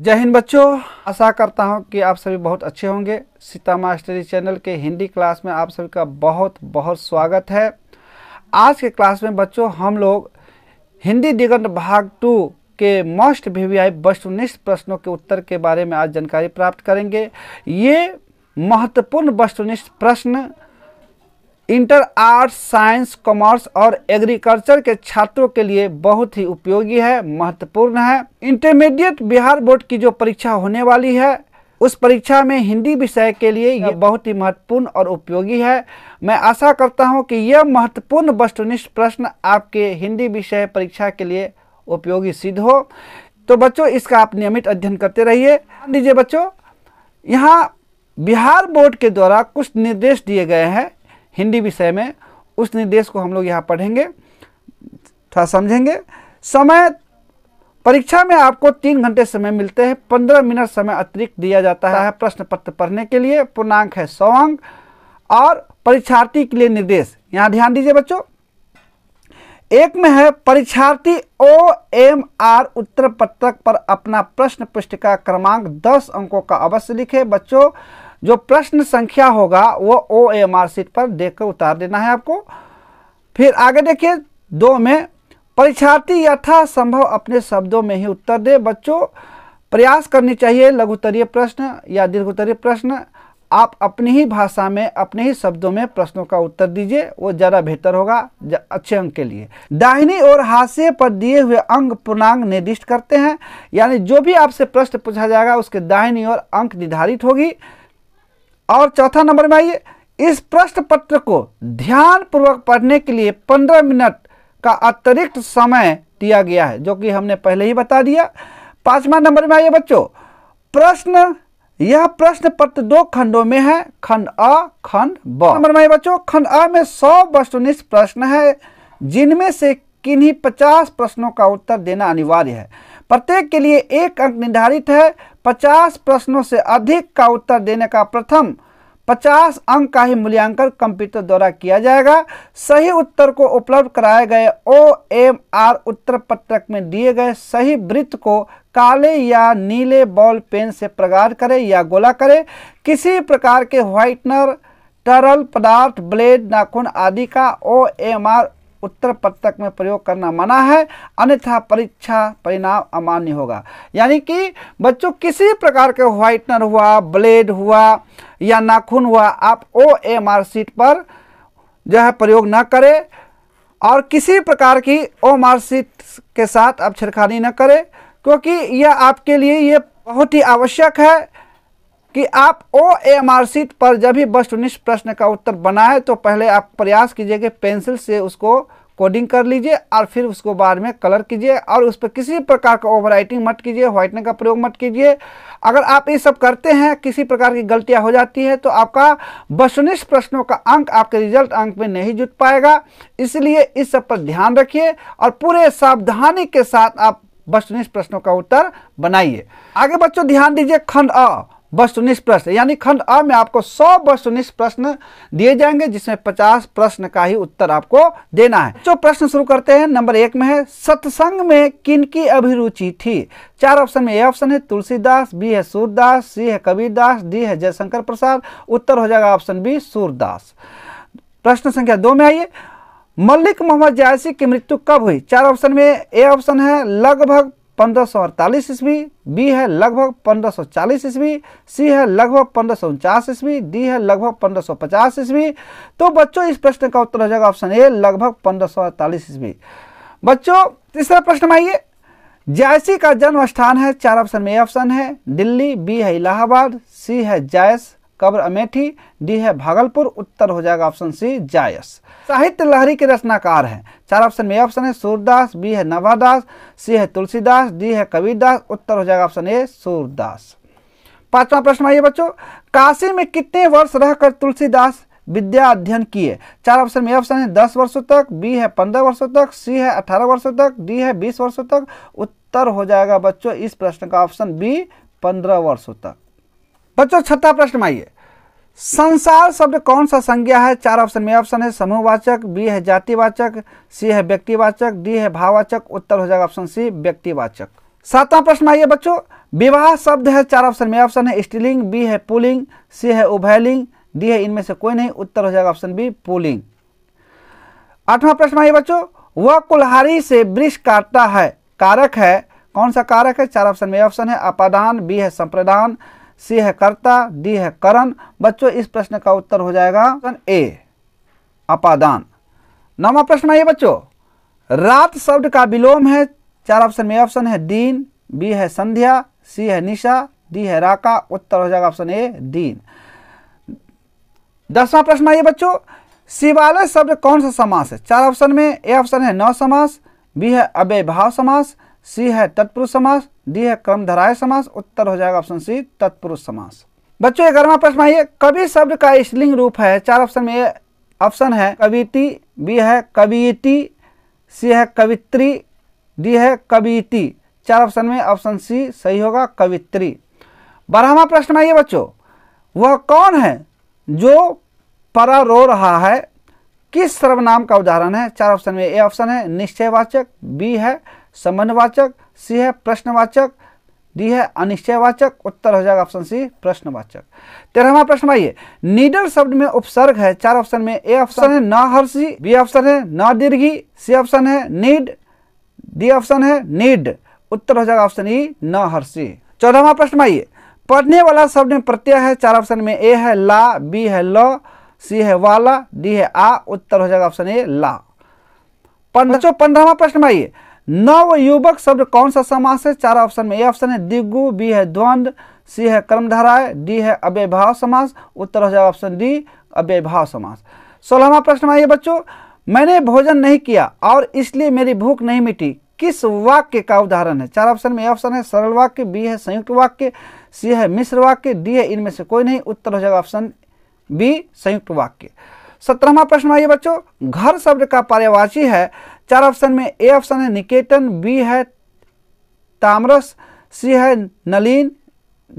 जय हिंद बच्चों आशा करता हूं कि आप सभी बहुत अच्छे होंगे सीता मास्टरी चैनल के हिंदी क्लास में आप सभी का बहुत बहुत स्वागत है आज के क्लास में बच्चों हम लोग हिंदी दिगंत भाग टू के मोस्ट वी वी आई वस्तुनिष्ठ प्रश्नों के उत्तर के बारे में आज जानकारी प्राप्त करेंगे ये महत्वपूर्ण वस्तुनिष्ठ प्रश्न इंटर आर्ट्स साइंस कॉमर्स और एग्रीकल्चर के छात्रों के लिए बहुत ही उपयोगी है महत्वपूर्ण है इंटरमीडिएट बिहार बोर्ड की जो परीक्षा होने वाली है उस परीक्षा में हिंदी विषय के लिए यह बहुत ही महत्वपूर्ण और उपयोगी है मैं आशा करता हूं कि यह महत्वपूर्ण वस्तुनिष्ठ प्रश्न आपके हिंदी विषय परीक्षा के लिए उपयोगी सिद्ध हो तो बच्चों इसका आप नियमित अध्ययन करते रहिए दीजिए बच्चों यहाँ बिहार बोर्ड के द्वारा कुछ निर्देश दिए गए हैं हिंदी विषय में उस निर्देश को हम लोग यहाँ पढ़ेंगे थोड़ा समझेंगे समय परीक्षा में आपको तीन घंटे समय मिलते हैं पंद्रह मिनट समय अतिरिक्त दिया जाता है प्रश्न पत्र पढ़ने के लिए पूर्णांक है सौ अंक और परीक्षार्थी के लिए निर्देश यहाँ ध्यान दीजिए बच्चों एक में है परीक्षार्थी ओ एम आर उत्तर पत्रक पर अपना प्रश्न पुस्तिका क्रमांक दस अंकों का अवश्य लिखे बच्चों जो प्रश्न संख्या होगा वो ओ एम आर सीट पर देख कर उतार देना है आपको फिर आगे देखिए दो में परीक्षार्थी यथासंभव अपने शब्दों में ही उत्तर दे बच्चों प्रयास करनी चाहिए लघुतरीय प्रश्न या उत्तरीय प्रश्न आप अपनी ही भाषा में अपने ही शब्दों में प्रश्नों का उत्तर दीजिए वो ज़्यादा बेहतर होगा अच्छे अंक के लिए दाहिनी और हाशिए पर दिए हुए अंक पूर्णांग निर्दिष्ट करते हैं यानी जो भी आपसे प्रश्न पूछा जाएगा उसके दाहिनी और अंक निर्धारित होगी और चौथा नंबर में आइए इस प्रश्न पत्र को ध्यान पूर्वक पढ़ने के लिए पंद्रह मिनट का अतिरिक्त समय दिया गया है जो कि हमने पहले ही बता दिया पांचवा नंबर में आइए बच्चों प्रश्न यह प्रश्न पत्र दो खंडों में है खंड अ खंड ब नंबर में आइए बच्चों खंड अ में सौ वस्तुनिष्ठ प्रश्न है जिनमें से किन्हीं पचास प्रश्नों का उत्तर देना अनिवार्य है प्रत्येक के लिए एक अंक निर्धारित है 50 प्रश्नों से अधिक का उत्तर देने का प्रथम 50 अंक का ही मूल्यांकन कंप्यूटर द्वारा किया जाएगा सही उत्तर को उपलब्ध कराए गए ओ एम आर उत्तर पत्रक में दिए गए सही वृत्त को काले या नीले बॉल पेन से प्रगाढ़ करें या गोला करें किसी प्रकार के व्हाइटनर तरल पदार्थ ब्लेड नाखून आदि का ओ एम आर उत्तर पत्रक में प्रयोग करना मना है अन्यथा परीक्षा परिणाम अमान्य होगा यानी कि बच्चों किसी प्रकार के व्हाइटनर हुआ ब्लेड हुआ या नाखून हुआ आप ओ एम आर सीट पर जो है प्रयोग ना करें और किसी प्रकार की ओ एम आर सीट के साथ आप छिड़खानी ना करें क्योंकि यह आपके लिए ये बहुत ही आवश्यक है कि आप ओ एम आर सीट पर जब भी वस्तुनिष्ठ प्रश्न का उत्तर बनाए तो पहले आप प्रयास कीजिए कि पेंसिल से उसको कोडिंग कर लीजिए और फिर उसको बाद में कलर कीजिए और उस पर किसी प्रकार का ओवर राइटिंग मत कीजिए व्हाइटनिंग का प्रयोग मत कीजिए अगर आप ये सब करते हैं किसी प्रकार की गलतियां हो जाती है तो आपका वस्तुनिष्ठ प्रश्नों का अंक आपके रिजल्ट अंक में नहीं जुट पाएगा इसलिए इस सब पर ध्यान रखिए और पूरे सावधानी के साथ आप वस्तुनिष्ठ प्रश्नों का उत्तर बनाइए आगे बच्चों ध्यान दीजिए खंड अ वस्तुनिष्ठ प्रश्न यानी खंड अ में आपको 100 वस्तुनिष्ठ प्रश्न दिए जाएंगे जिसमें 50 प्रश्न का ही उत्तर आपको देना है जो प्रश्न शुरू करते हैं नंबर एक में है सत्संग में किनकी अभिरुचि थी चार ऑप्शन में ए ऑप्शन है तुलसीदास बी है सूरदास सी है कबीरदास डी है जयशंकर प्रसाद उत्तर हो जाएगा ऑप्शन बी सूरदास प्रश्न संख्या दो में आइए मल्लिक मोहम्मद जायसी की मृत्यु कब हुई चार ऑप्शन में ए ऑप्शन है लगभग पंद्रह ईस्वी बी है लगभग 1540 ईस्वी सी है लगभग पंद्रह ईस्वी डी है लगभग 1550 ईस्वी तो बच्चों इस प्रश्न का उत्तर हो जाएगा ऑप्शन ए लगभग 1548 ईस्वी बच्चों तीसरा प्रश्न में आइए जायसी का जन्म स्थान है चार ऑप्शन में ए ऑप्शन है दिल्ली बी है इलाहाबाद सी है जायस कब्र अमेठी डी है भागलपुर उत्तर हो जाएगा ऑप्शन सी जायस साहित्य लहरी के रचनाकार हैं चार ऑप्शन में ऑप्शन है सूरदास बी है नवादास सी है तुलसीदास डी है कबीरदास उत्तर हो जाएगा ऑप्शन ए सूरदास पांचवा प्रश्न आइए बच्चों काशी में कितने वर्ष रहकर तुलसीदास विद्या अध्ययन किए चार ऑप्शन में ऑप्शन है दस वर्षों तक बी है पंद्रह वर्षों तक सी है अठारह वर्षों तक डी है बीस वर्षों तक उत्तर हो जाएगा बच्चों इस प्रश्न का ऑप्शन बी पंद्रह वर्षों तक बच्चों छठा प्रश्न में आइए संसार शब्द कौन सा संज्ञा है चार ऑप्शन में ऑप्शन है समूहवाचक बी है जातिवाचक सी है व्यक्तिवाचक डी है भाववाचक उत्तर हो जाएगा ऑप्शन सी व्यक्तिवाचक सातवां प्रश्न आइए बच्चों विवाह शब्द है चार ऑप्शन में ऑप्शन है स्टीलिंग बी है पुलिंग सी है उभैलिंग डी है इनमें से कोई नहीं उत्तर हो जाएगा ऑप्शन बी पुलिंग आठवां प्रश्न आइए बच्चों वह कुल्हारी से वृक्ष काटता है कारक है कौन सा कारक है चार ऑप्शन में ऑप्शन है अपादान बी है संप्रदान सी है कर्ता डी है करण बच्चों इस प्रश्न का उत्तर हो जाएगा ऑप्शन ए अपादान नवा प्रश्न आइए बच्चों रात शब्द का विलोम है चार ऑप्शन में ऑप्शन है दीन बी है संध्या सी है निशा डी है राका उत्तर हो जाएगा ऑप्शन ए दीन दसवां प्रश्न आइए बच्चों शिवालय शब्द कौन सा समास है चार ऑप्शन में ए ऑप्शन है नौ समास बी है भाव समास सी है तत्पुरुष समास दी है धराय समास उत्तर हो जाएगा ऑप्शन सी तत्पुरुष समास बच्चों गर्मा प्रश्न आइए कवि शब्द का स्त्रीलिंग रूप है चार ऑप्शन में ऑप्शन है कविति बी है कवियति सी है कवित्री डी है कवियति चार ऑप्शन में ऑप्शन सी सही होगा कवित्री बारहवा प्रश्न आइए बच्चों वह कौन है जो परा रो रहा है किस सर्वनाम का उदाहरण है चार ऑप्शन में ए ऑप्शन है निश्चयवाचक बी है संबंधवाचक सी है प्रश्नवाचक डी है अनिश्चयवाचक उत्तर हो जाएगा ऑप्शन सी प्रश्नवाचक तेरहवा प्रश्न आइए नीडर शब्द में उपसर्ग है चार ऑप्शन में ए ऑप्शन है न हर्षी बी ऑप्शन है न दीर्घी सी ऑप्शन है नीड डी ऑप्शन है नीड उत्तर हो जाएगा ऑप्शन ई न हर्षी चौदहवा प्रश्न आइए पढ़ने वाला शब्द में प्रत्यय है चार ऑप्शन में ए है ला बी है ल सी है वाला डी है आ उत्तर हो जाएगा ऑप्शन ए ला पंद्रह पंद्रहवा प्रश्न आइए नव युवक शब्द कौन सा समास है चार ऑप्शन में ए ऑप्शन है दिग्गु बी है द्वंद सी है कर्मधाराय डी है अव्यभाव समास उत्तर हो जाएगा ऑप्शन डी अव्यभाव समास सोलहवा प्रश्न आइए बच्चों मैंने भोजन नहीं किया और इसलिए मेरी भूख नहीं मिटी किस वाक्य का उदाहरण है चार ऑप्शन में ए ऑप्शन है सरल वाक्य बी है संयुक्त वाक्य सी है मिश्र वाक्य डी है इनमें से कोई नहीं उत्तर हो जाएगा ऑप्शन बी संयुक्त वाक्य सत्रहवा प्रश्न आइए बच्चों घर शब्द का पर्यावाची है चार ऑप्शन में ए ऑप्शन है निकेतन बी है तामरस सी है नलिन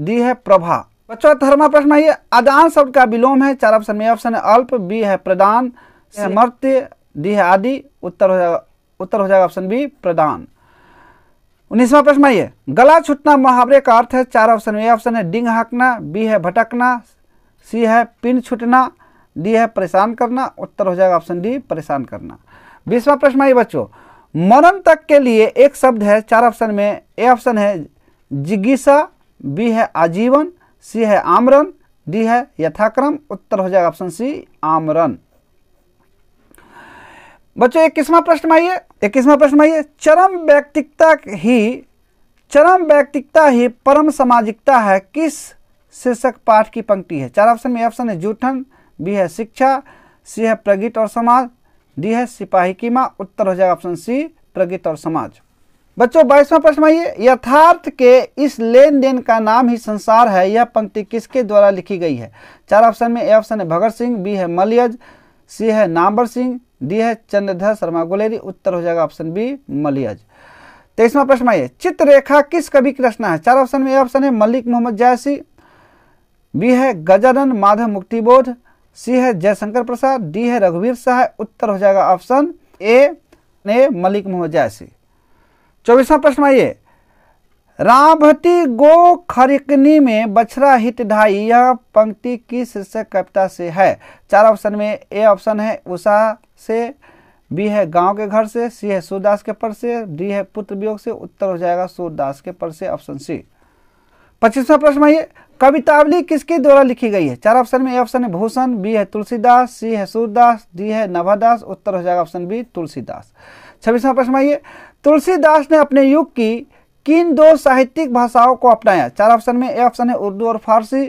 डी है प्रभा बच्चों धर्मा प्रश्न आइए आदान शब्द का विलोम है चार ऑप्शन में ऑप्शन है अल्प बी है प्रदान समर्थ डी है आदि उत्तर हो जाएगा उत्तर हो जाएगा ऑप्शन बी प्रदान उन्नीसवा प्रश्न आइए गला छुटना मुहावरे का अर्थ है चार ऑप्शन में ऑप्शन है डिंग हाँकना बी है भटकना सी है पिन छुटना डी है परेशान करना उत्तर हो जाएगा ऑप्शन डी परेशान करना बीसवा प्रश्न आइए बच्चों मनन तक के लिए एक शब्द है चार ऑप्शन में ए ऑप्शन है जिज्ञासा बी है आजीवन सी है आमरण डी है यथाक्रम उत्तर हो जाएगा ऑप्शन सी आमरण बच्चों किस्मा प्रश्न में आइए किस्मा प्रश्न में आइए चरम व्यक्तिकता ही चरम व्यक्तिकता ही परम सामाजिकता है किस शीर्षक पाठ की पंक्ति है चार ऑप्शन में ऑप्शन है जूठन बी है शिक्षा सी है प्रगित और समाज डी है सिपाही की माँ उत्तर हो जाएगा ऑप्शन सी प्रगित और समाज बच्चों बाईसवा प्रश्न आइए यथार्थ के इस लेन देन का नाम ही संसार है यह पंक्ति किसके द्वारा लिखी गई है चार ऑप्शन में ए ऑप्शन है भगत सिंह बी है मलियज सी है नाम्बर सिंह डी है चंद्रधर शर्मा गुलेरी उत्तर हो जाएगा ऑप्शन बी मलियज तेईसवा प्रश्न आइए चित्ररेखा किस कवि की रचना है चार ऑप्शन में ए ऑप्शन है मलिक मोहम्मद जायसी बी है गजानन माधव मुक्तिबोध सी है जयशंकर प्रसाद डी है रघुवीर शाह उत्तर हो जाएगा ऑप्शन ए ने मलिक मोहम्मद जायसी चौबीसवा प्रश्न आइए रामभती गो खरिकनी में बछरा हित ढाई यह पंक्ति की शीर्षक कविता से है चार ऑप्शन में ए ऑप्शन है उषा से बी है गांव के घर से सी है सूरदास के पर से डी है पुत्र वियोग से उत्तर हो जाएगा सूरदास के पर से ऑप्शन सी पच्चीसवा प्रश्न आइए कवितावली किसके द्वारा लिखी गई है चार ऑप्शन में ए ऑप्शन है भूषण बी है तुलसीदास सी है सूरदास डी है नभादास उत्तर हो जाएगा ऑप्शन बी तुलसीदास छब्बीसवा प्रश्न आइए तुलसीदास ने अपने युग की किन दो साहित्यिक भाषाओं को अपनाया चार ऑप्शन में ए ऑप्शन है उर्दू और फारसी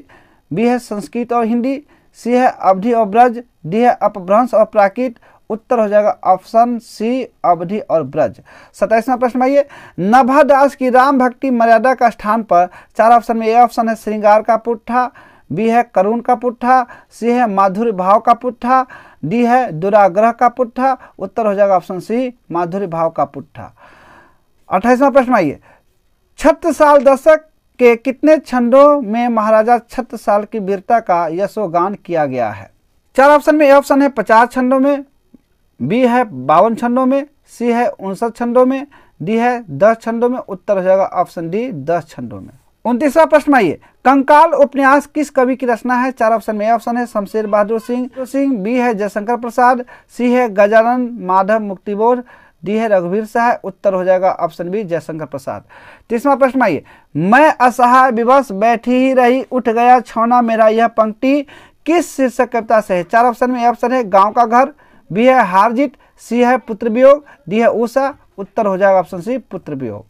बी है संस्कृत और हिंदी सी है अवधि और ब्रज डी है अपभ्रंश और प्राकृत उत्तर हो जाएगा ऑप्शन सी अवधि और ब्रज सताइसवा प्रश्न आइए नभा दास की राम भक्ति मर्यादा का स्थान पर चार ऑप्शन में ए ऑप्शन है श्रृंगार का पुट्ठा बी है करुण का पुट्ठा सी है माधुर्य भाव का पुट्ठा डी है दुराग्रह का पुट्ठा उत्तर हो जाएगा ऑप्शन सी माधुर्य भाव का पुट्ठा अट्ठाईसवा प्रश्न आइए छत साल दशक के कितने छंदों में महाराजा छत साल की वीरता का यशोगान किया गया है चार ऑप्शन में ए ऑप्शन है पचास छंदों में बी है बावन छंदों में सी है उनसठ छंदों में डी है दस छंदों में उत्तर हो जाएगा ऑप्शन डी दस छंदों में उनतीसवा प्रश्न आइए कंकाल उपन्यास किस कवि की रचना है चार ऑप्शन में ऑप्शन है शमशेर बहादुर सिंह सिंह बी है जयशंकर प्रसाद सी है गजानंद माधव मुक्तिबोध डी है रघुवीर सहाय उत्तर हो जाएगा ऑप्शन बी जयशंकर प्रसाद तीसवा प्रश्न आइए मैं असहाय विवश बैठी ही रही उठ गया छौना मेरा यह पंक्ति किस शीर्षक कविता से है चार ऑप्शन में ऑप्शन है गाँव का घर बी है हारजीत सी है पुत्र वियोग डी है ऊषा उत्तर हो जाएगा ऑप्शन सी पुत्र वियोग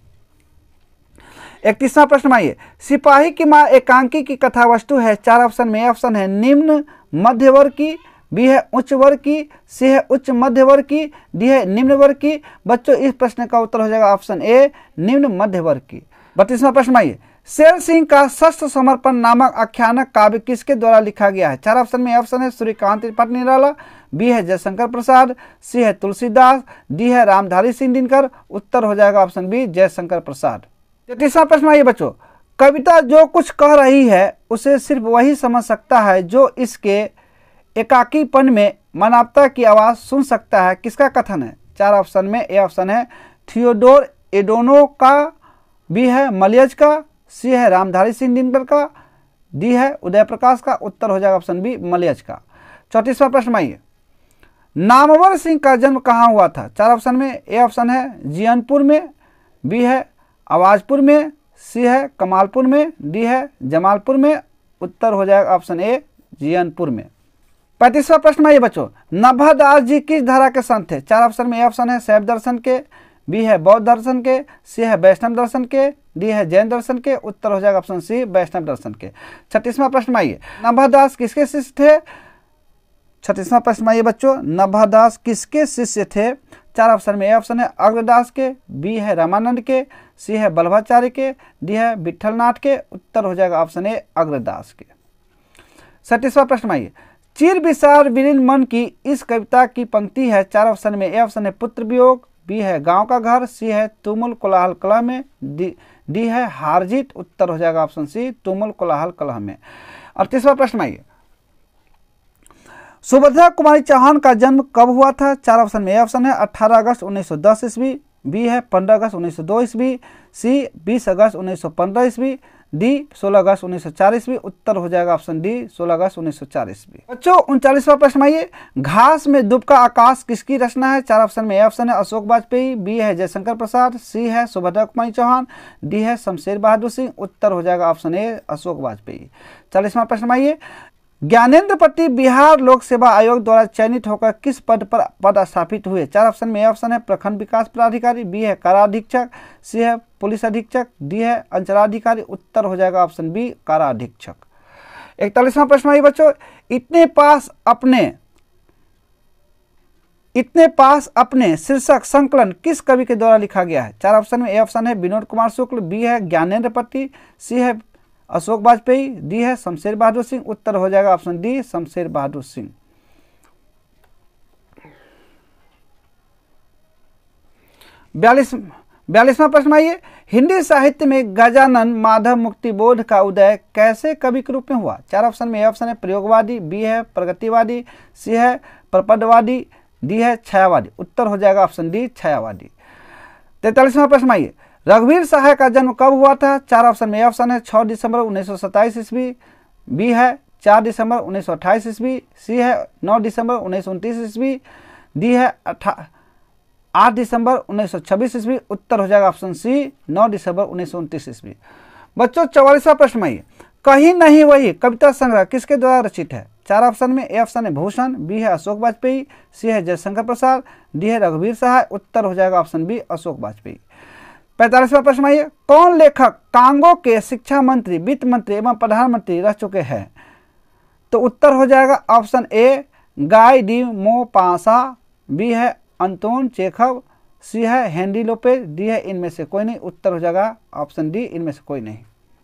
इकतीसवां प्रश्न आइए सिपाही की माँ एकांकी की कथा वस्तु है चार ऑप्शन में ऑप्शन है निम्न मध्य वर्ग की बी है उच्च वर्ग की सी है उच्च मध्य वर्ग की डी है निम्न वर्ग की बच्चों इस प्रश्न का उत्तर हो जाएगा ऑप्शन ए निम्न मध्य वर्ग की बत्तीसवां प्रश्न आइए शेर सिंह का शस्त्र समर्पण नामक आख्यानक काव्य किसके द्वारा लिखा गया है चार ऑप्शन में ऑप्शन है सूर्यकांत त्रिपाठी निराला बी है जयशंकर प्रसाद सी है तुलसीदास डी है रामधारी सिंह दिनकर उत्तर हो जाएगा ऑप्शन बी जयशंकर प्रसाद तो तीसरा प्रश्न आइए बच्चों कविता जो कुछ कह रही है उसे सिर्फ वही समझ सकता है जो इसके एकाकीपन में मानवता की आवाज़ सुन सकता है किसका कथन है चार ऑप्शन में ए ऑप्शन है थियोडोर एडोनो का बी है मलियज का सी है रामधारी सिंह दिनकर का डी है उदय प्रकाश का उत्तर हो जाएगा ऑप्शन बी मलियज का चौतीसवा प्रश्न आइए नामवर सिंह का जन्म कहाँ हुआ था चार ऑप्शन में ए ऑप्शन है जियनपुर में बी है आवाजपुर में सी है कमालपुर में डी है जमालपुर में उत्तर हो जाएगा ऑप्शन ए जियनपुर में पैंतीसवा प्रश्न में ये नभा दास जी किस धारा के संत थे चार ऑप्शन में ए ऑप्शन है शैव दर्शन के बी है बौद्ध दर्शन के सी है वैष्णव दर्शन के डी है जैन दर्शन के उत्तर हो जाएगा ऑप्शन सी वैष्णव दर्शन के छत्तीसवा प्रश्न में आइए दास किसके शिष्य थे छत्तीसवां प्रश्न आइए बच्चों नभादास किसके शिष्य थे चार ऑप्शन में ए ऑप्शन है अग्रदास के बी है रामानंद के सी है बल्भाचार्य के डी है विठलनाथ के उत्तर हो जाएगा ऑप्शन ए अग्रदास के छत्तीसवां प्रश्न आइए चिर विशाल विलीन मन की इस कविता की पंक्ति है चार ऑप्शन में ए ऑप्शन है पुत्र वियोग बी है गांव का घर सी है तुमुल कोलाहल कला में डी डी है हारजीत उत्तर हो जाएगा ऑप्शन सी तुमुल कोलाहल कला में अड़तीसवा प्रश्न आइए सुभद्रा कुमारी चौहान का जन्म कब हुआ था चार ऑप्शन में ए ऑप्शन है 18 अगस्त 1910 ईस्वी बी है 15 अगस्त 1902 ईस्वी सी 20 अगस्त 1915 ईस्वी डी 16 अगस्त चार ईस्वी उत्तर हो जाएगा ऑप्शन डी 16 अगस्त चार ईस्वी बच्चों उनचालीसवा प्रश्न आइए घास में दुब का आकाश किसकी रचना है चार ऑप्शन में ए ऑप्शन है अशोक वाजपेयी बी है जयशंकर प्रसाद सी है सुभद्रा कुमारी चौहान डी है शमशेर बहादुर सिंह उत्तर हो जाएगा ऑप्शन ए अशोक वाजपेयी चालीसवा प्रश्न आइए ज्ञानेन्द्र पट्टी बिहार लोक सेवा आयोग द्वारा चयनित होकर किस पद पर पद स्थापित हुए चार ऑप्शन में ऑप्शन है प्रखंड विकास पदाधिकारी बी है काराधीक्षक सी है पुलिस अधीक्षक डी है अंचलाधिकारी उत्तर हो जाएगा ऑप्शन बी काराधीक्षक इकतालीसवा प्रश्न आई बच्चों इतने पास अपने इतने पास अपने शीर्षक संकलन किस कवि के द्वारा लिखा गया है चार ऑप्शन में ए ऑप्शन है विनोद कुमार शुक्ल बी है ज्ञानेन्द्र पट्टी सी है अशोक वाजपेयी डी है शमशेर बहादुर सिंह उत्तर हो जाएगा ऑप्शन डी शमशेर बहादुर सिंह बयालीस बयालीसवा प्रश्न आइए हिंदी साहित्य में गजानन माधव मुक्ति बोध का उदय कैसे कवि के रूप में हुआ चार ऑप्शन में ऑप्शन है प्रयोगवादी बी है प्रगतिवादी सी है प्रपदवादी डी है छायावादी उत्तर हो जाएगा ऑप्शन डी छायावादी तैतालीसवा प्रश्न आइए रघुवीर सहाय का जन्म कब हुआ था चार ऑप्शन में ऑप्शन है छः दिसंबर उन्नीस सौ सत्ताईस ईस्वी बी है चार दिसंबर उन्नीस सौ अट्ठाईस ईस्वी सी है नौ दिसंबर उन्नीस सौ उनतीस ईस्वी डी है अठा आठ दिसंबर उन्नीस सौ छब्बीस ईस्वी उत्तर हो जाएगा ऑप्शन सी नौ दिसंबर उन्नीस सौ उनतीस ईस्वी बच्चों चौवालीसवा प्रश्न में कहीं नहीं वही कविता संग्रह किसके द्वारा रचित है चार ऑप्शन में ए ऑप्शन है भूषण बी है अशोक वाजपेयी सी है जयशंकर प्रसाद डी है रघुवीर सहाय उत्तर हो जाएगा ऑप्शन बी अशोक वाजपेयी पैंतालीसवा प्रश्न आइए कौन लेखक कांगो के शिक्षा मंत्री वित्त मंत्री एवं प्रधानमंत्री रह चुके हैं तो उत्तर हो जाएगा ऑप्शन ए गाय डी मो पासा बी है अंतोन चेखव सी है हेनरी लोपे डी है इनमें से कोई नहीं उत्तर हो जाएगा ऑप्शन डी इनमें से कोई नहीं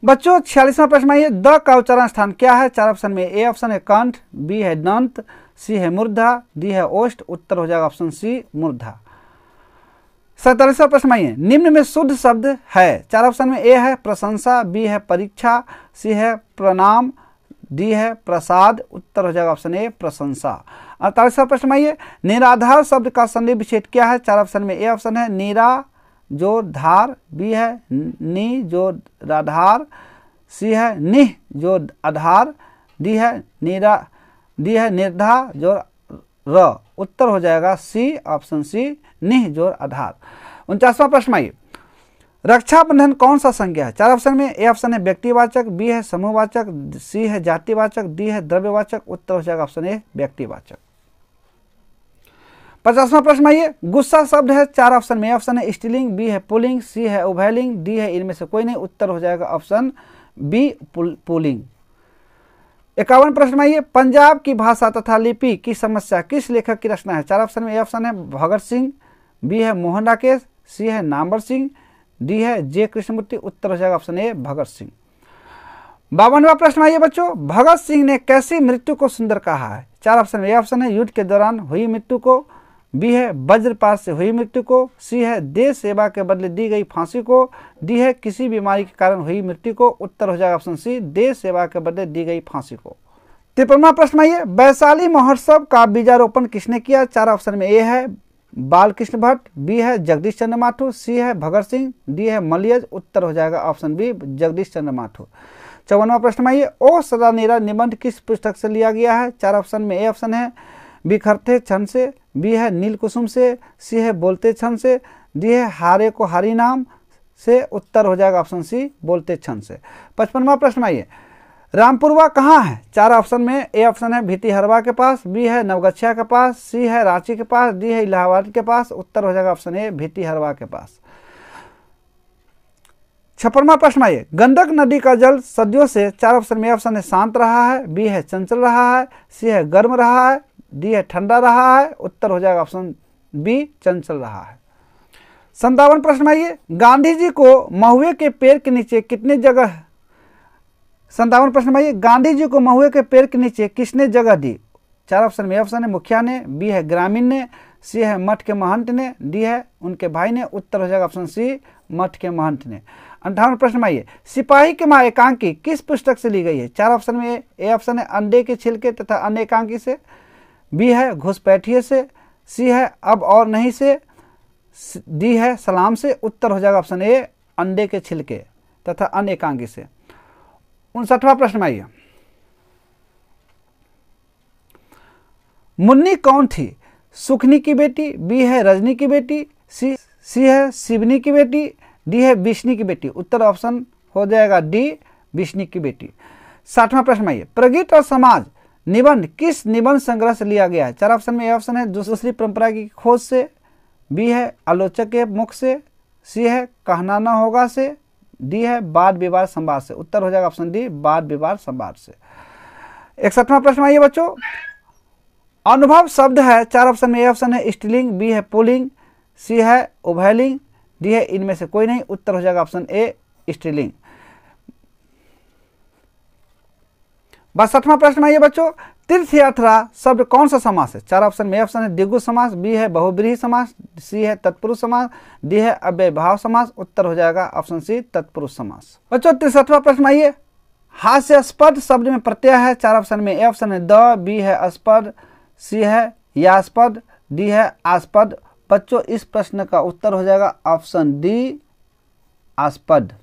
बच्चों छियालीसवा प्रश्न आइए द का उच्चारण स्थान क्या है चार ऑप्शन में ए ऑप्शन है कंठ बी है दंत सी है मुर्धा डी है ओस्ट उत्तर हो जाएगा ऑप्शन सी मुर्धा सैतालीसवा प्रश्न आइए निम्न में शुद्ध शब्द है चार ऑप्शन में ए है प्रशंसा बी है परीक्षा सी है प्रणाम डी है प्रसाद उत्तर हो जाएगा ऑप्शन ए प्रशंसा अड़तालीसवा प्रश्न आइए निराधार शब्द का संधि विच्छेद क्या है चार ऑप्शन में ए ऑप्शन है निरा जो धार बी है नी जो राधार सी है निह जो आधार डी है निरा डी है निर्धा जो र उत्तर हो जाएगा सी ऑप्शन सी निह जोर आधार उनचासवा प्रश्न आइए रक्षाबंधन कौन सा संज्ञा है चार ऑप्शन में ए ऑप्शन है व्यक्तिवाचक बी है समूहवाचक सी है जातिवाचक डी है द्रव्यवाचक उत्तर हो जाएगा ऑप्शन ए व्यक्तिवाचक पचासवा प्रश्न आइए गुस्सा शब्द है चार ऑप्शन में ऑप्शन है स्टीलिंग बी है पुलिंग सी है उभैलिंग डी है इनमें से कोई नहीं उत्तर हो जाएगा ऑप्शन बी पुलिंग इक्यावन प्रश्न आइए पंजाब की भाषा तथा लिपि की समस्या किस लेखक की रचना है चार ऑप्शन में ए ऑप्शन है भगत सिंह बी है मोहन राकेश सी है नामवर सिंह डी है जे कृष्णमूर्ति उत्तर हो जाएगा ऑप्शन ए भगत सिंह बावनवा प्रश्न आइए बच्चों भगत सिंह ने कैसी मृत्यु को सुंदर कहा है चार ऑप्शन ए ऑप्शन है युद्ध के दौरान हुई मृत्यु को बी है वज्रपात से हुई मृत्यु को सी है देश सेवा के बदले दी गई फांसी को डी है किसी बीमारी के कारण हुई मृत्यु को उत्तर हो जाएगा ऑप्शन सी देश सेवा के बदले दी गई फांसी को तिरपनवा प्रश्न आइए वैशाली महोत्सव का बीजारोपण किसने किया चार ऑप्शन में ए है बालकृष्ण भट्ट बी है जगदीश चंद्र माथुर सी है भगत सिंह डी है मलियज उत्तर हो जाएगा ऑप्शन बी जगदीश चंद्र माथुर चौवनवा प्रश्न में आइए ओ सदा नीरा निबंध किस पुस्तक से लिया गया है चार ऑप्शन में ए ऑप्शन है बिखरते क्षण से बी है नील कुसुम से सी है बोलते क्षण से डी है हारे को हरी नाम से उत्तर हो जाएगा ऑप्शन सी बोलते क्षण से पचपनवा प्रश्न आइए रामपुरवा कहाँ है चार ऑप्शन में ए ऑप्शन है भीती हरवा के पास बी है नवगछिया के पास सी है रांची के पास डी है इलाहाबाद के पास उत्तर हो जाएगा ऑप्शन ए भीती हरवा के पास छप्पनवा प्रश्न आइए गंडक नदी का जल सदियों से चार ऑप्शन में ऑप्शन है शांत रहा है बी है चंचल रहा है सी है गर्म रहा है डी है ठंडा रहा है उत्तर हो जाएगा ऑप्शन बी चंचल रहा है संतावन प्रश्न आइए गांधी जी को महुए के पेड़ के नीचे कितने जगह संतावन प्रश्न भाई गांधी जी को महुए के पेड़ के नीचे किसने जगह दी चार ऑप्शन में ऑप्शन है मुखिया ने बी है ग्रामीण ने सी है मठ के महंत ने डी है उनके भाई ने उत्तर हो जाएगा ऑप्शन सी मठ के महंत ने अंठावन प्रश्न में आइए सिपाही के माँ एकांकी किस पुस्तक से ली गई है चार ऑप्शन में ए ऑप्शन है अंडे के छिलके तथा अन्य एकांकी से बी है घुसपैठिए से सी है अब और नहीं से डी है सलाम से उत्तर हो जाएगा ऑप्शन ए अंडे के छिलके तथा अन्य एकांकी से उनसठवां प्रश्न आइए मुन्नी कौन थी सुखनी की बेटी बी है रजनी की बेटी सी सी है शिवनी की बेटी डी है विष्णु की बेटी उत्तर ऑप्शन हो जाएगा डी विष्णु की बेटी साठवां प्रश्न आइए प्रगीत और समाज निबंध किस निबंध संग्रह से लिया गया है चार ऑप्शन में ए ऑप्शन है दूसरी परंपरा की खोज से बी है आलोचक के मुख से सी है कहना ना होगा से डी है बाद विवाद संवाद से उत्तर हो जाएगा ऑप्शन डी बाद विवाद संवाद से इकसठवा प्रश्न आइए बच्चों अनुभव शब्द है चार ऑप्शन में ए ऑप्शन है स्टीलिंग बी है पुलिंग सी है उभैलिंग डी है इनमें से कोई नहीं उत्तर हो जाएगा ऑप्शन ए स्टीलिंग सठवा प्रश्न आइए बच्चों तीर्थ यात्रा शब्द कौन सा समास है चार ऑप्शन में ऑप्शन है दिग्गु समास बी है बहुब्रीही समास सी है तत्पुरुष समास डी है अव्यभाव समास उत्तर हो जाएगा ऑप्शन सी तत्पुरुष समास बच्चों तिरसठवा प्रश्न आइए हास्यास्पद शब्द में प्रत्यय है चार ऑप्शन में ए ऑप्शन है द बी है अस्पद सी है यास्पद डी है आस्पद बच्चों इस प्रश्न का उत्तर हो जाएगा ऑप्शन डी आस्पद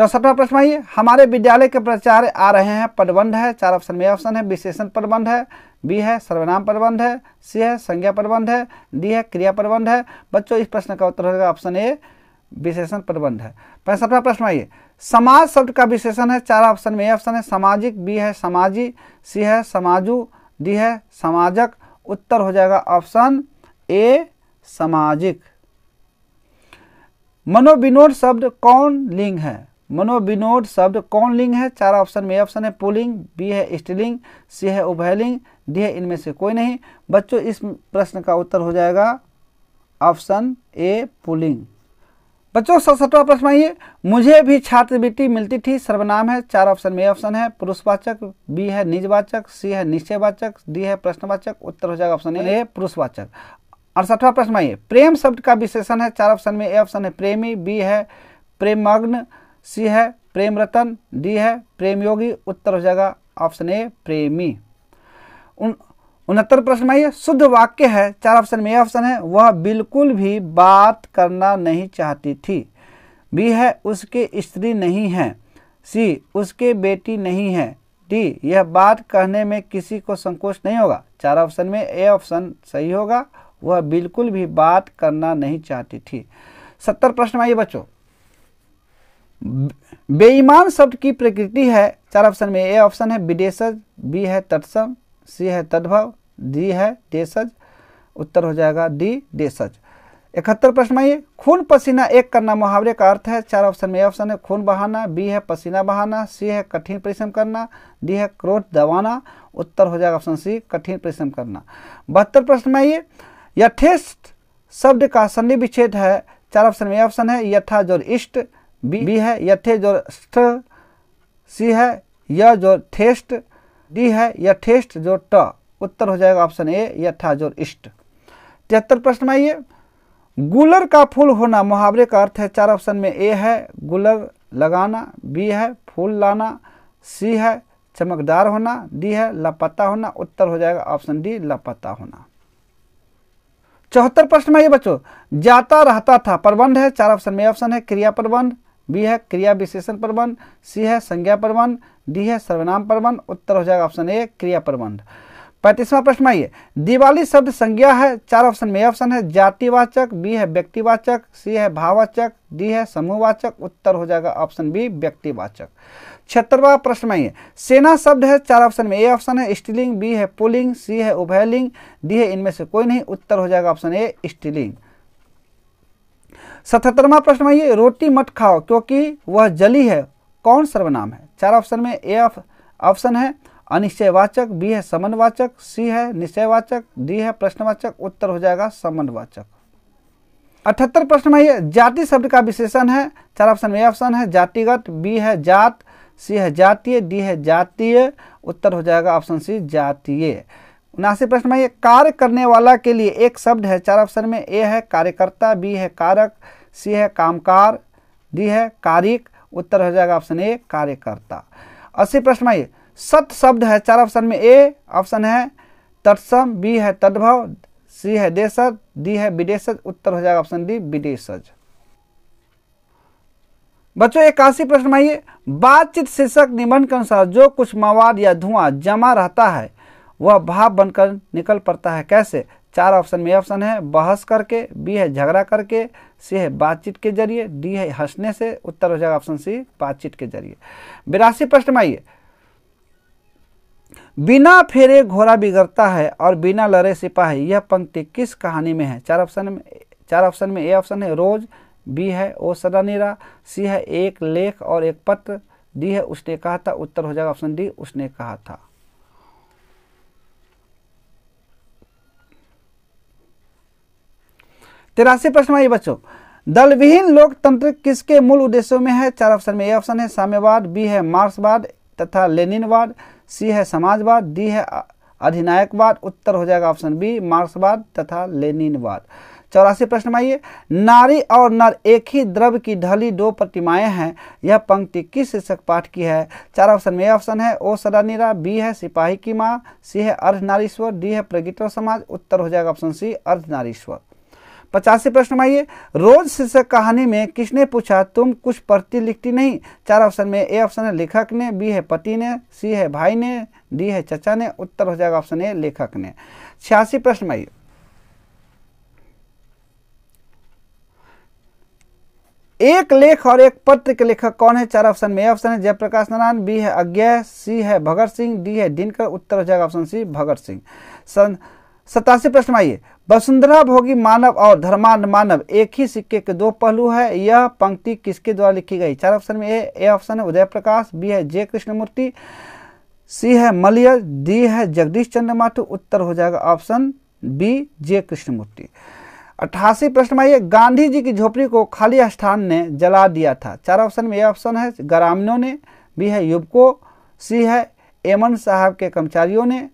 चौसठवा प्रश्न आइए हमारे विद्यालय के प्राचार्य आ रहे हैं प्रबंध है चार ऑप्शन में ऑप्शन है विशेषण प्रबंध है बी है सर्वनाम प्रबंध है सी है संज्ञा प्रबंध है डी है क्रिया प्रबंध है बच्चों इस प्रश्न का उत्तर होगा ऑप्शन ए विशेषण प्रबंध है पैंसठवा प्रश्न आइए समाज शब्द का विशेषण है चार ऑप्शन में ऑप्शन है सामाजिक बी है समाजी सी है समाजु डी है समाजक उत्तर हो जाएगा ऑप्शन ए सामाजिक मनोविनोद शब्द कौन लिंग है मनोविनोद शब्द कौन लिंग है चार ऑप्शन में ऑप्शन है पुलिंग बी है स्टीलिंग सी है उभयलिंग डी है इनमें से कोई नहीं बच्चों इस प्रश्न का उत्तर हो जाएगा ऑप्शन ए पुलिंग बच्चों सड़सठवा प्रश्न आइए मुझे भी छात्रवृत्ति मिलती थी सर्वनाम है चार ऑप्शन में ऑप्शन है पुरुषवाचक बी है निजवाचक सी है निश्चयवाचक डी है प्रश्नवाचक उत्तर हो जाएगा ऑप्शन ए पुरुषवाचक अड़सठवा प्रश्न आइए प्रेम शब्द का विशेषण है चार ऑप्शन में ए ऑप्शन है प्रेमी बी है प्रेमग्न सी है प्रेम रतन डी है प्रेम योगी उत्तर हो जाएगा ऑप्शन ए प्रेमी उन उनहत्तर प्रश्न में आइए शुद्ध वाक्य है चार ऑप्शन में ए ऑप्शन है वह बिल्कुल भी बात करना नहीं चाहती थी बी है उसके स्त्री नहीं है सी उसके बेटी नहीं है डी यह बात कहने में किसी को संकोच नहीं होगा चार ऑप्शन में ए ऑप्शन सही होगा वह बिल्कुल भी बात करना नहीं चाहती थी सत्तर प्रश्न आइए बच्चों बेईमान शब्द की प्रकृति है चार ऑप्शन में ए ऑप्शन है विदेशज बी है तत्सम सी है तद्भव डी है देशज उत्तर हो जाएगा डी देशज इकहत्तर प्रश्न में खून पसीना एक करना मुहावरे का अर्थ है चार ऑप्शन में ए ऑप्शन है खून बहाना बी है पसीना बहाना सी है कठिन परिश्रम करना डी है क्रोध दबाना उत्तर हो जाएगा ऑप्शन सी कठिन परिश्रम करना बहत्तर प्रश्न में आइए यथेष्ट शब्द का विच्छेद है चार ऑप्शन में ऑप्शन है यथा जोर इष्ट बी बी है जो सी है यह जो ठेष्ट डी है यथेष्ट जो ट उत्तर हो जाएगा ऑप्शन ए यथा जो इष्ट तिहत्तर प्रश्न में आइए गुलर का फूल होना मुहावरे का अर्थ है चार ऑप्शन में ए है गुलर लगाना बी है फूल लाना सी है चमकदार होना डी है लापता होना उत्तर हो जाएगा ऑप्शन डी लापता होना चौहत्तर प्रश्न में ये बच्चों जाता रहता था प्रबंध है चार ऑप्शन में ऑप्शन है क्रिया प्रबंध बी है क्रिया विशेषण प्रबंध सी है संज्ञा प्रबंध डी है सर्वनाम प्रबंध उत्तर हो जाएगा ऑप्शन ए क्रिया प्रबंध पैंतीसवा प्रश्न आइए दिवाली शब्द संज्ञा है चार ऑप्शन में ऑप्शन है जातिवाचक बी है व्यक्तिवाचक सी है भाववाचक डी है समूहवाचक उत्तर हो जाएगा ऑप्शन बी व्यक्तिवाचक छिहत्तरवा प्रश्न में ये सेना शब्द है चार ऑप्शन में ए ऑप्शन है स्टीलिंग बी है पुलिंग सी है उभयलिंग डी है इनमें से कोई नहीं उत्तर हो जाएगा ऑप्शन ए स्टीलिंग सतहत्तरवा प्रश्न में ये रोटी मत खाओ क्योंकि वह जली है कौन सर्वनाम है चार ऑप्शन में ए ऑप्शन है अनिश्चयवाचक बी है समन्वाचक सी है निश्चयवाचक डी है प्रश्नवाचक उत्तर हो जाएगा समन्वाचक अठहत्तर प्रश्न में ये जाति शब्द का विशेषण है चार ऑप्शन ए ऑप्शन है जातिगत बी है जात सी है जातीय डी है जातीय उत्तर हो जाएगा ऑप्शन सी जातीय उनासी प्रश्न में ये कार्य करने वाला के लिए एक शब्द है चार ऑप्शन में ए है कार्यकर्ता बी है कारक सी है कामकार डी है कारिक उत्तर हो जाएगा ऑप्शन ए कार्यकर्ता अस्सी प्रश्न में ये सत शब्द है चार ऑप्शन में ए ऑप्शन है तत्सम बी है तद्भव सी है देशज डी है विदेशज उत्तर हो जाएगा ऑप्शन डी विदेशज बच्चों इक्यासी प्रश्न में ये बातचीत शीर्षक निबंध के अनुसार जो कुछ मवाद या धुआं जमा रहता है वह भाव बनकर निकल पड़ता है कैसे चार ऑप्शन में ऑप्शन है बहस करके बी है झगड़ा करके सी है बातचीत के जरिए डी है हंसने से उत्तर हो जाएगा ऑप्शन सी बातचीत के जरिए बिरासी प्रश्न में आइए बिना फेरे घोड़ा बिगड़ता है और बिना लड़े सिपाही यह पंक्ति किस कहानी में है चार ऑप्शन में चार ऑप्शन में ए ऑप्शन है रोज बी है ओ सदानीरा सी है एक लेख और एक पत्र डी है उसने कहा था उत्तर हो जाएगा ऑप्शन डी उसने कहा था तिरासी प्रश्न में बच्चों दलविहीन लोकतंत्र किसके मूल उद्देश्यों में है चार ऑप्शन में ए ऑप्शन है साम्यवाद बी है मार्क्सवाद तथा लेनिनवाद सी है समाजवाद डी है अधिनायकवाद उत्तर हो जाएगा ऑप्शन बी मार्क्सवाद तथा लेनिनवाद चौरासी प्रश्न में आइए नारी और नर एक ही द्रव की ढली दो प्रतिमाएं हैं यह पंक्ति किस शीर्षक पाठ की है चार ऑप्शन में ऑप्शन है ओ सदानीरा बी है सिपाही की माँ सी है अर्धनारीश्वर डी है प्रगिटर समाज उत्तर हो जाएगा ऑप्शन सी अर्धनारीश्वर पचासी प्रश्न आइए रोज शीर्षक कहानी में किसने पूछा तुम कुछ पढ़ती लिखती नहीं चार ऑप्शन में ए ऑप्शन है लेखक ने बी है पति ने सी है भाई ने डी है चचा ने उत्तर हो जाएगा ऑप्शन ए लेखक ने छियासी प्रश्न आइए एक लेख और एक पत्र के लेखक कौन है चार ऑप्शन में ऑप्शन है जयप्रकाश नारायण बी है अज्ञा सी है भगत सिंह डी है दिनकर उत्तर हो जाएगा ऑप्शन सी भगत सिंह सन सतासी प्रश्न आइए वसुंधरा भोगी मानव और धर्मान मानव एक ही सिक्के के दो पहलू है यह पंक्ति किसके द्वारा लिखी गई चार ऑप्शन में ए ए ऑप्शन है उदय प्रकाश बी है जय कृष्णमूर्ति सी है मलिय डी है जगदीश चंद्र माथुर उत्तर हो जाएगा ऑप्शन बी जय कृष्णमूर्ति अट्ठासी प्रश्न में आइए गांधी जी की झोपड़ी को खाली स्थान ने जला दिया था चार ऑप्शन में ए ऑप्शन है ग्रामीणों ने बी है युवकों सी है एमन साहब के कर्मचारियों ने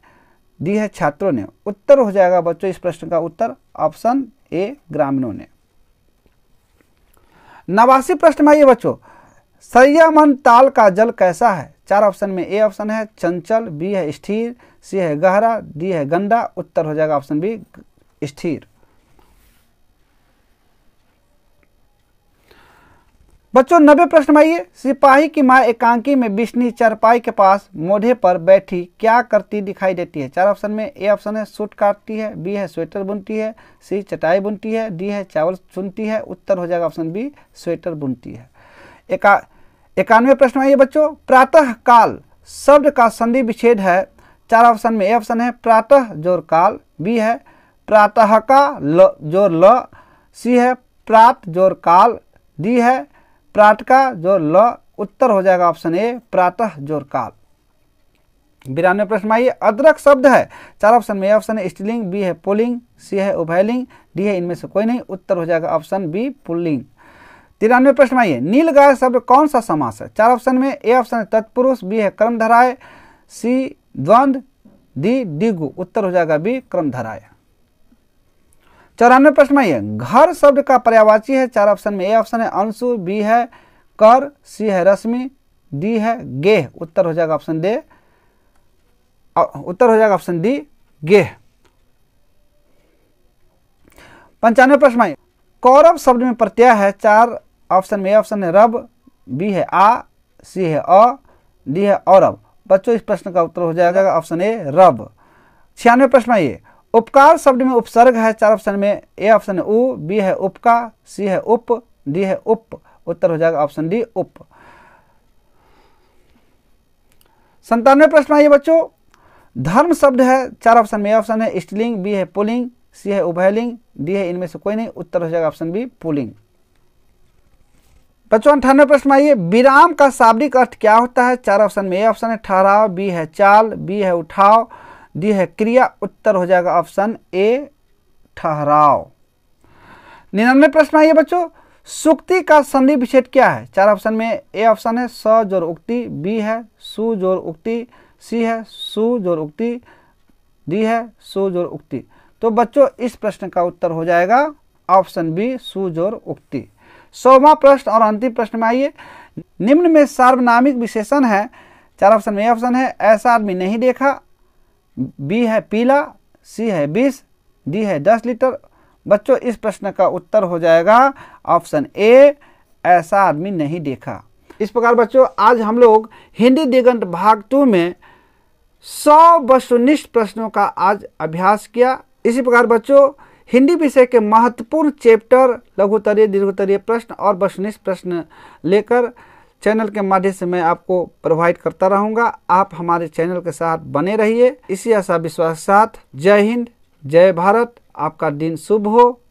दी है छात्रों ने उत्तर हो जाएगा बच्चों इस प्रश्न का उत्तर ऑप्शन ए ग्रामीणों ने नवासी प्रश्न में आइए बच्चों सैयामन ताल का जल कैसा है चार ऑप्शन में ए ऑप्शन है चंचल बी है स्थिर सी है गहरा डी है गंदा उत्तर हो जाएगा ऑप्शन बी स्थिर बच्चों नब्बे प्रश्न में आइए सिपाही की माँ एकांकी में बिश्नी चरपाई के पास मोढ़े पर बैठी क्या करती दिखाई देती है चार ऑप्शन में ए ऑप्शन है सूट काटती है बी है स्वेटर बुनती है सी चटाई बुनती है डी है चावल चुनती है उत्तर हो जाएगा ऑप्शन बी स्वेटर बुनती है एका इक्यानवे प्रश्न में आइए बच्चों प्रातः काल शब्द का संधि विच्छेद है चार ऑप्शन में ए ऑप्शन है प्रातः जोर काल बी है प्रातः का ल जोर ल सी है प्रात जोर काल डी है प्रात का जोर ल उत्तर हो जाएगा ऑप्शन ए प्रातः जोर काल बिरानवे प्रश्न आइए अदरक शब्द है चार ऑप्शन में ऑप्शन है स्टीलिंग बी है पुलिंग सी है उभैलिंग डी है इनमें से कोई नहीं उत्तर हो जाएगा ऑप्शन बी पुलिंग तिरानवे प्रश्न आइए नील गाय शब्द कौन सा समास है चार ऑप्शन में ए ऑप्शन है तत्पुरुष बी है कर्मधराय सी द्वंद्व डी डिगु उत्तर हो जाएगा बी कर्मधराय चौरानवे प्रश्न में आइए घर शब्द का पर्यावाची है चार ऑप्शन में ए ऑप्शन है अंशु बी है कर सी है रश्मि डी है गेह उत्तर हो जाएगा ऑप्शन डे उत्तर हो जाएगा ऑप्शन डी गेह पंचानवे प्रश्न आइए कौरव शब्द में प्रत्यय है चार ऑप्शन में ए ऑप्शन है रब बी है आ सी है अ डी है औरब बच्चों इस प्रश्न का उत्तर हो जाएगा ऑप्शन ए रब छियानवे प्रश्न आइए उपकार शब्द में उपसर्ग है चार ऑप्शन में ए ऑप्शन है ऊ बी है उपका सी है उप डी है उप उत्तर हो जाएगा ऑप्शन डी उप संतानवे प्रश्न आइए बच्चों धर्म शब्द है चार ऑप्शन में ऑप्शन है स्टलिंग बी है पुलिंग सी है उभयलिंग डी है इनमें से कोई नहीं उत्तर हो जाएगा ऑप्शन बी पुलिंग बच्चों अंठानवे प्रश्न आइए विराम का शाब्दिक अर्थ क्या होता है चार ऑप्शन में ए ऑप्शन है ठहराव बी है चाल बी है उठाओ दी है क्रिया उत्तर हो जाएगा ऑप्शन ए ठहराव निन्यानवे प्रश्न आइए बच्चों सुक्ति का संधि विच्छेद क्या है चार ऑप्शन में ए ऑप्शन है स जोर उक्ति बी है सु जोर उक्ति सी है सु जोर उक्ति डी है सु जोर उक्ति तो बच्चों इस प्रश्न का उत्तर हो जाएगा ऑप्शन बी सुजोर उक्ति सौवा प्रश्न और अंतिम प्रश्न में आइए निम्न में सार्वनामिक विशेषण है चार ऑप्शन में ए ऑप्शन है ऐसा आदमी नहीं देखा बी है पीला सी है बीस डी है दस लीटर बच्चों इस प्रश्न का उत्तर हो जाएगा ऑप्शन ए ऐसा आदमी नहीं देखा इस प्रकार बच्चों आज हम लोग हिंदी दिगंत भाग टू में सौ वस्तुनिष्ठ प्रश्नों का आज अभ्यास किया इसी प्रकार बच्चों हिंदी विषय के महत्वपूर्ण चैप्टर लघुतरीय दीर्घोत्तरीय प्रश्न और वस्तुनिष्ठ प्रश्न लेकर चैनल के माध्यम से मैं आपको प्रोवाइड करता रहूंगा आप हमारे चैनल के साथ बने रहिए इसी आशा विश्वास के साथ जय हिंद जय भारत आपका दिन शुभ हो